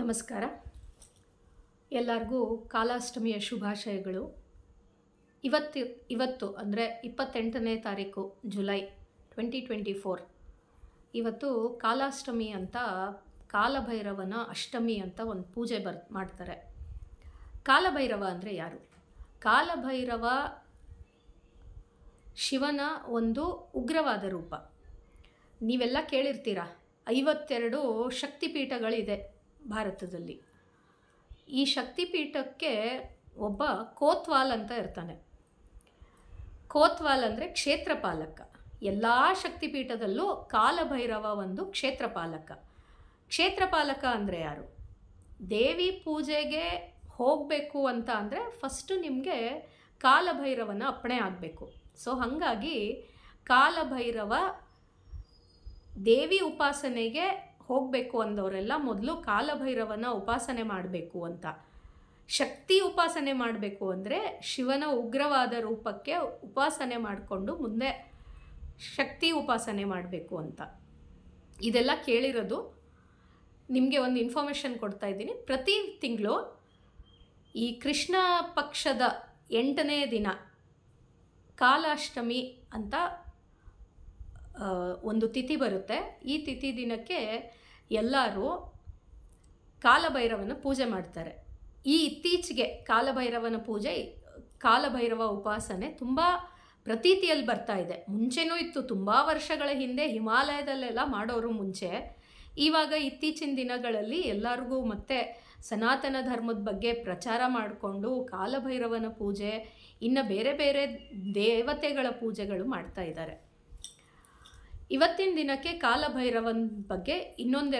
ನಮಸ್ಕಾರ ಎಲ್ಲರಿಗೂ ಕಾಲಾಷ್ಟಮಿಯ ಶುಭಾಶಯಗಳು ಇವತ್ತು ಇವತ್ತು ಅಂದರೆ ಇಪ್ಪತ್ತೆಂಟನೇ ತಾರೀಕು ಜುಲೈ ಟ್ವೆಂಟಿ ಟ್ವೆಂಟಿ ಫೋರ್ ಇವತ್ತು ಕಾಲಾಷ್ಟಮಿ ಅಂತ ಕಾಲಭೈರವನ ಅಷ್ಟಮಿ ಅಂತ ಒಂದು ಪೂಜೆ ಬರ್ ಮಾಡ್ತಾರೆ ಕಾಲಭೈರವ ಅಂದರೆ ಯಾರು ಕಾಲಭೈರವ ಶಿವನ ಒಂದು ಉಗ್ರವಾದ ರೂಪ ನೀವೆಲ್ಲ ಕೇಳಿರ್ತೀರ ಐವತ್ತೆರಡು ಶಕ್ತಿಪೀಠಗಳಿದೆ ಭಾರತದಲ್ಲಿ ಈ ಶಕ್ತಿಪೀಠಕ್ಕೆ ಒಬ್ಬ ಕೋತ್ವಾಲ್ ಅಂತ ಇರ್ತಾನೆ ಕೋತ್ವಾಲ್ ಅಂದರೆ ಕ್ಷೇತ್ರಪಾಲಕ ಎಲ್ಲ ಶಕ್ತಿಪೀಠದಲ್ಲೂ ಕಾಲಭೈರವ ಒಂದು ಕ್ಷೇತ್ರಪಾಲಕ ಕ್ಷೇತ್ರಪಾಲಕ ಅಂದರೆ ಯಾರು ದೇವಿ ಪೂಜೆಗೆ ಹೋಗಬೇಕು ಅಂತ ಅಂದರೆ ಫಸ್ಟು ನಿಮಗೆ ಕಾಲಭೈರವನ ಅಪ್ಪಣೆ ಆಗಬೇಕು ಸೊ ಹಾಗಾಗಿ ಕಾಲಭೈರವ ದೇವಿ ಉಪಾಸನೆಗೆ ಹೋಗಬೇಕು ಅಂದವರೆಲ್ಲ ಮೊದಲು ಕಾಲಭೈರವನ ಉಪಾಸನೆ ಮಾಡಬೇಕು ಅಂತ ಶಕ್ತಿ ಉಪಾಸನೆ ಮಾಡಬೇಕು ಅಂದರೆ ಶಿವನ ಉಗ್ರವಾದ ರೂಪಕ್ಕೆ ಉಪಾಸನೆ ಮಾಡಿಕೊಂಡು ಮುಂದೆ ಶಕ್ತಿ ಉಪಾಸನೆ ಮಾಡಬೇಕು ಅಂತ ಇದೆಲ್ಲ ಕೇಳಿರೋದು ನಿಮಗೆ ಒಂದು ಇನ್ಫಾರ್ಮೇಷನ್ ಕೊಡ್ತಾ ಇದ್ದೀನಿ ಪ್ರತಿ ತಿಂಗಳು ಈ ಕೃಷ್ಣ ಪಕ್ಷದ ಎಂಟನೇ ದಿನ ಕಾಲಾಷ್ಟಮಿ ಅಂತ ಒಂದು ತಿಥಿ ಬರುತ್ತೆ ಈ ತಿಥಿ ದಿನಕ್ಕೆ ಎಲ್ಲರೂ ಕಾಲಭೈರವನ ಪೂಜೆ ಮಾಡ್ತಾರೆ ಈ ಇತ್ತೀಚೆಗೆ ಕಾಲಭೈರವನ ಪೂಜೆ ಕಾಲಭೈರವ ಉಪಾಸನೆ ತುಂಬ ಪ್ರತೀತಿಯಲ್ಲಿ ಬರ್ತಾ ಇದೆ ಮುಂಚೆನೂ ಇತ್ತು ತುಂಬ ವರ್ಷಗಳ ಹಿಂದೆ ಹಿಮಾಲಯದಲ್ಲೆಲ್ಲ ಮಾಡೋರು ಮುಂಚೆ ಇವಾಗ ಇತ್ತೀಚಿನ ದಿನಗಳಲ್ಲಿ ಎಲ್ಲರಿಗೂ ಮತ್ತೆ ಸನಾತನ ಧರ್ಮದ ಬಗ್ಗೆ ಪ್ರಚಾರ ಮಾಡಿಕೊಂಡು ಕಾಲಭೈರವನ ಪೂಜೆ ಇನ್ನು ಬೇರೆ ಬೇರೆ ದೇವತೆಗಳ ಪೂಜೆಗಳು ಮಾಡ್ತಾ ಇದ್ದಾರೆ ಇವತ್ತಿನ ದಿನಕ್ಕೆ ಕಾಲಭೈರವನ್ ಬಗ್ಗೆ ಇನ್ನೊಂದೆರಡು